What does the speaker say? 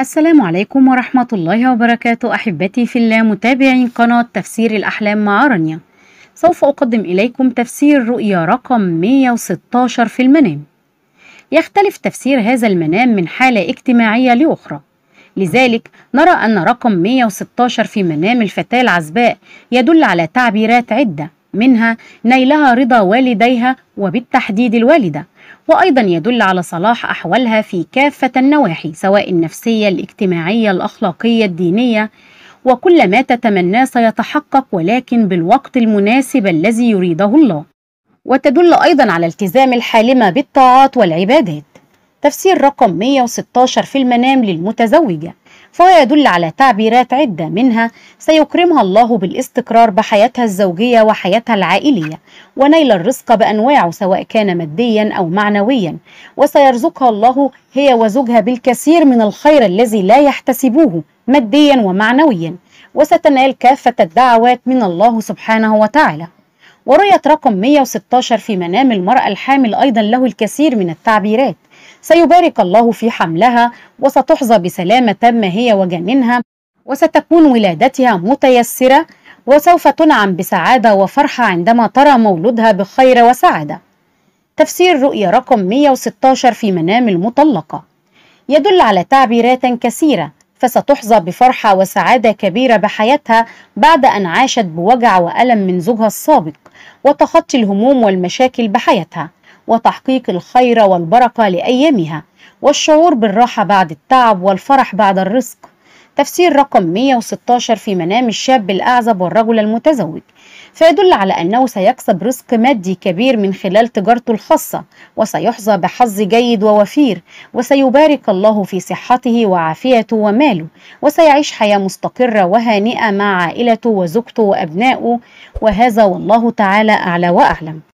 السلام عليكم ورحمة الله وبركاته أحبتي في الله متابعين قناة تفسير الأحلام مع رانيا سوف أقدم إليكم تفسير رؤيا رقم 116 في المنام يختلف تفسير هذا المنام من حالة اجتماعية لأخرى لذلك نرى أن رقم 116 في منام الفتاة العزباء يدل على تعبيرات عدة منها نيلها رضا والديها وبالتحديد الوالده وأيضا يدل على صلاح أحوالها في كافة النواحي سواء النفسية الاجتماعية الأخلاقية الدينية وكل ما تتمناه سيتحقق ولكن بالوقت المناسب الذي يريده الله وتدل أيضا على التزام الحالمة بالطاعات والعبادات تفسير رقم 116 في المنام للمتزوجة فهو يدل على تعبيرات عدة منها سيكرمها الله بالاستقرار بحياتها الزوجية وحياتها العائلية ونيل الرزق بأنواعه سواء كان ماديا أو معنويا وسيرزقها الله هي وزوجها بالكثير من الخير الذي لا يحتسبوه ماديا ومعنويا وستنال كافة الدعوات من الله سبحانه وتعالى ورؤية رقم 116 في منام المرأة الحامل أيضا له الكثير من التعبيرات سيبارك الله في حملها وستحظى بسلامة تامة هي وجنينها وستكون ولادتها متيسرة وسوف تنعم بسعادة وفرحة عندما ترى مولودها بخير وسعادة تفسير رؤية رقم 116 في منام المطلقة يدل على تعبيرات كثيرة فستحظى بفرحة وسعادة كبيرة بحياتها بعد أن عاشت بوجع وألم من زوجها السابق وتخطي الهموم والمشاكل بحياتها وتحقيق الخير والبركة لأيامها والشعور بالراحة بعد التعب والفرح بعد الرزق تفسير رقم 116 في منام الشاب الأعزب والرجل المتزوج فيدل على أنه سيكسب رزق مادي كبير من خلال تجارته الخاصة وسيحظى بحظ جيد ووفير وسيبارك الله في صحته وعافيته وماله وسيعيش حياة مستقرة وهانئة مع عائلته وزوجته وأبنائه وهذا والله تعالى أعلى وأعلم